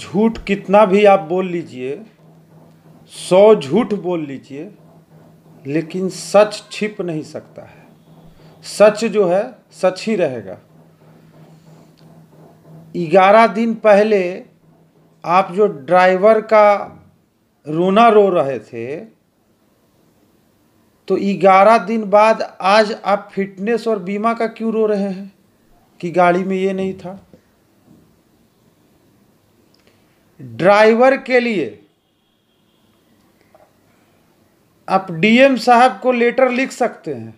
झूठ कितना भी आप बोल लीजिए सौ झूठ बोल लीजिए लेकिन सच छिप नहीं सकता है सच जो है सच ही रहेगा ग्यारह दिन पहले आप जो ड्राइवर का रोना रो रहे थे तो ग्यारह दिन बाद आज आप फिटनेस और बीमा का क्यों रो रहे हैं कि गाड़ी में ये नहीं था ड्राइवर के लिए आप डीएम साहब को लेटर लिख सकते हैं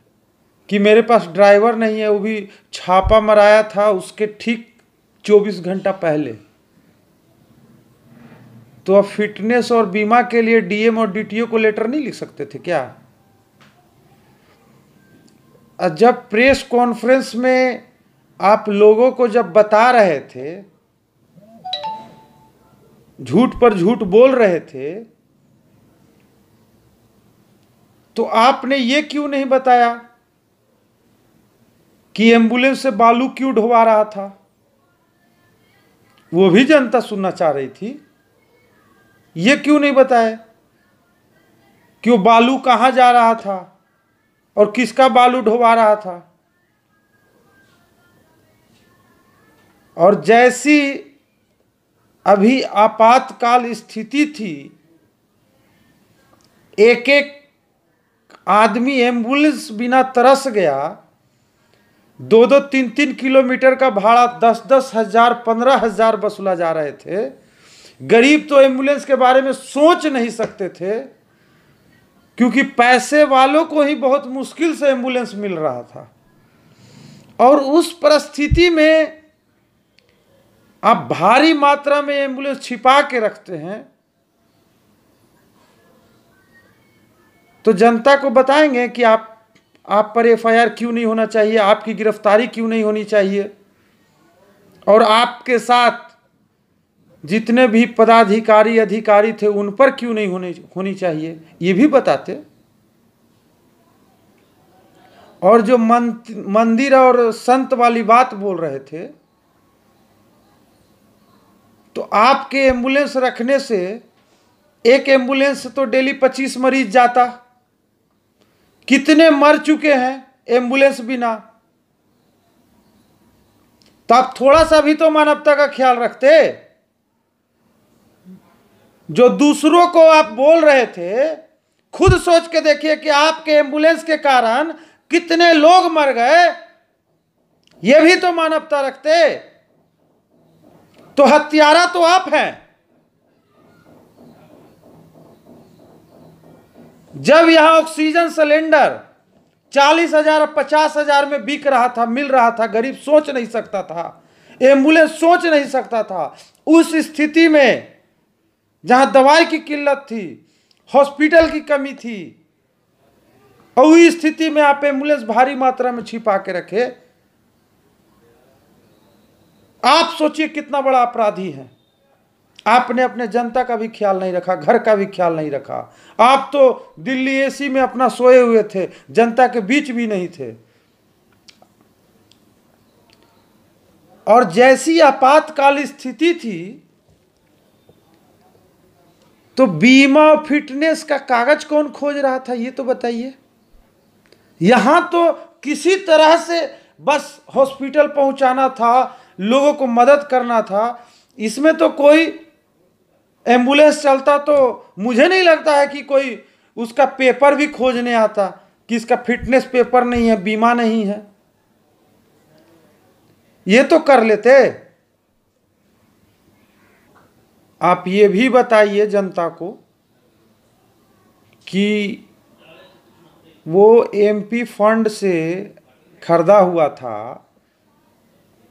कि मेरे पास ड्राइवर नहीं है वो भी छापा मराया था उसके ठीक 24 घंटा पहले तो आप फिटनेस और बीमा के लिए डीएम और डीटीओ को लेटर नहीं लिख सकते थे क्या जब प्रेस कॉन्फ्रेंस में आप लोगों को जब बता रहे थे झूठ पर झूठ बोल रहे थे तो आपने ये क्यों नहीं बताया कि एम्बुलेंस से बालू क्यों ढोवा रहा था वो भी जनता सुनना चाह रही थी ये क्यों नहीं बताया कि वो बालू कहाँ जा रहा था और किसका बालू ढोवा रहा था और जैसी अभी आपातकाल स्थिति थी एक एक आदमी एम्बुलेंस बिना तरस गया दो दो तीन तीन किलोमीटर का भाड़ा दस दस हजार पंद्रह हजार वसूला जा रहे थे गरीब तो एम्बुलेंस के बारे में सोच नहीं सकते थे क्योंकि पैसे वालों को ही बहुत मुश्किल से एम्बुलेंस मिल रहा था और उस परिस्थिति में आप भारी मात्रा में एम्बुलेंस छिपा के रखते हैं तो जनता को बताएंगे कि आप आप पर एफआईआर क्यों नहीं होना चाहिए आपकी गिरफ्तारी क्यों नहीं होनी चाहिए और आपके साथ जितने भी पदाधिकारी अधिकारी थे उन पर क्यों नहीं होने होनी चाहिए ये भी बताते और जो मंदिर और संत वाली बात बोल रहे थे तो आपके एम्बुलेंस रखने से एक एम्बुलेंस से तो डेली पच्चीस मरीज जाता कितने मर चुके हैं एम्बुलेंस बिना तो आप थोड़ा सा भी तो मानवता का ख्याल रखते जो दूसरों को आप बोल रहे थे खुद सोच के देखिए कि आपके एम्बुलेंस के कारण कितने लोग मर गए ये भी तो मानवता रखते तो हत्यारा तो आप हैं जब यहां ऑक्सीजन सिलेंडर चालीस हजार पचास हजार में बिक रहा था मिल रहा था गरीब सोच नहीं सकता था एम्बुलेंस सोच नहीं सकता था उस स्थिति में जहां दवाई की किल्लत थी हॉस्पिटल की कमी थी और उस स्थिति में आप एम्बुलेंस भारी मात्रा में छिपा के रखे आप सोचिए कितना बड़ा अपराधी है आपने अपने जनता का भी ख्याल नहीं रखा घर का भी ख्याल नहीं रखा आप तो दिल्ली एसी में अपना सोए हुए थे जनता के बीच भी नहीं थे और जैसी आपातकाल स्थिति थी तो बीमा और फिटनेस का कागज कौन खोज रहा था ये तो बताइए यहां तो किसी तरह से बस हॉस्पिटल पहुंचाना था लोगों को मदद करना था इसमें तो कोई एम्बुलेंस चलता तो मुझे नहीं लगता है कि कोई उसका पेपर भी खोजने आता कि इसका फिटनेस पेपर नहीं है बीमा नहीं है ये तो कर लेते आप ये भी बताइए जनता को कि वो एमपी फंड से खरीदा हुआ था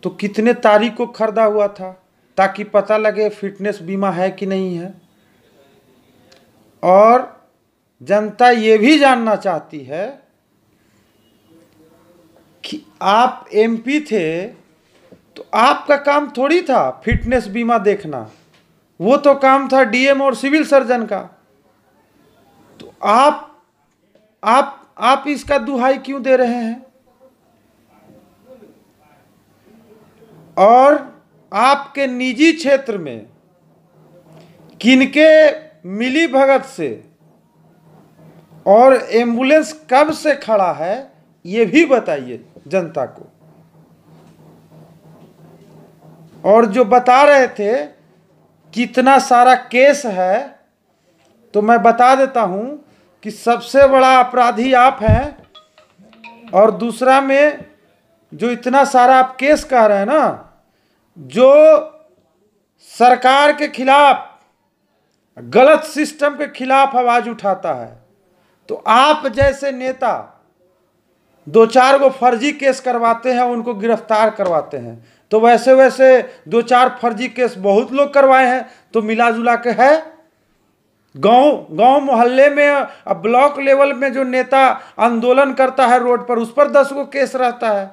तो कितने तारीख को खरीदा हुआ था ताकि पता लगे फिटनेस बीमा है कि नहीं है और जनता ये भी जानना चाहती है कि आप एमपी थे तो आपका काम थोड़ी था फिटनेस बीमा देखना वो तो काम था डीएम और सिविल सर्जन का तो आप आप आप इसका दुहाई क्यों दे रहे हैं और आपके निजी क्षेत्र में किनके मिली भगत से और एम्बुलेंस कब से खड़ा है ये भी बताइए जनता को और जो बता रहे थे कितना सारा केस है तो मैं बता देता हूँ कि सबसे बड़ा अपराधी आप हैं और दूसरा में जो इतना सारा आप केस कह रहे हैं ना जो सरकार के खिलाफ गलत सिस्टम के खिलाफ आवाज उठाता है तो आप जैसे नेता दो चार गो फर्जी केस करवाते हैं उनको गिरफ्तार करवाते हैं तो वैसे वैसे दो चार फर्जी केस बहुत लोग करवाए हैं तो मिला जुला के है गांव गांव मोहल्ले में ब्लॉक लेवल में जो नेता आंदोलन करता है रोड पर उस पर दस गो केस रहता है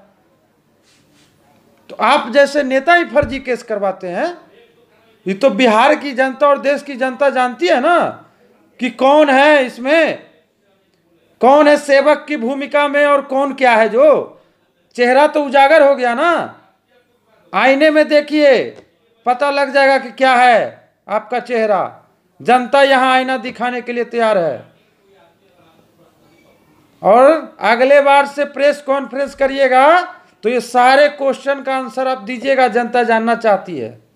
तो आप जैसे नेता ही फर्जी केस करवाते हैं ये तो बिहार की जनता और देश की जनता जानती है ना कि कौन है इसमें कौन है सेवक की भूमिका में और कौन क्या है जो चेहरा तो उजागर हो गया ना आईने में देखिए पता लग जाएगा कि क्या है आपका चेहरा जनता यहाँ आईना दिखाने के लिए तैयार है और अगले बार से प्रेस कॉन्फ्रेंस करिएगा तो ये सारे क्वेश्चन का आंसर आप दीजिएगा जनता जानना चाहती है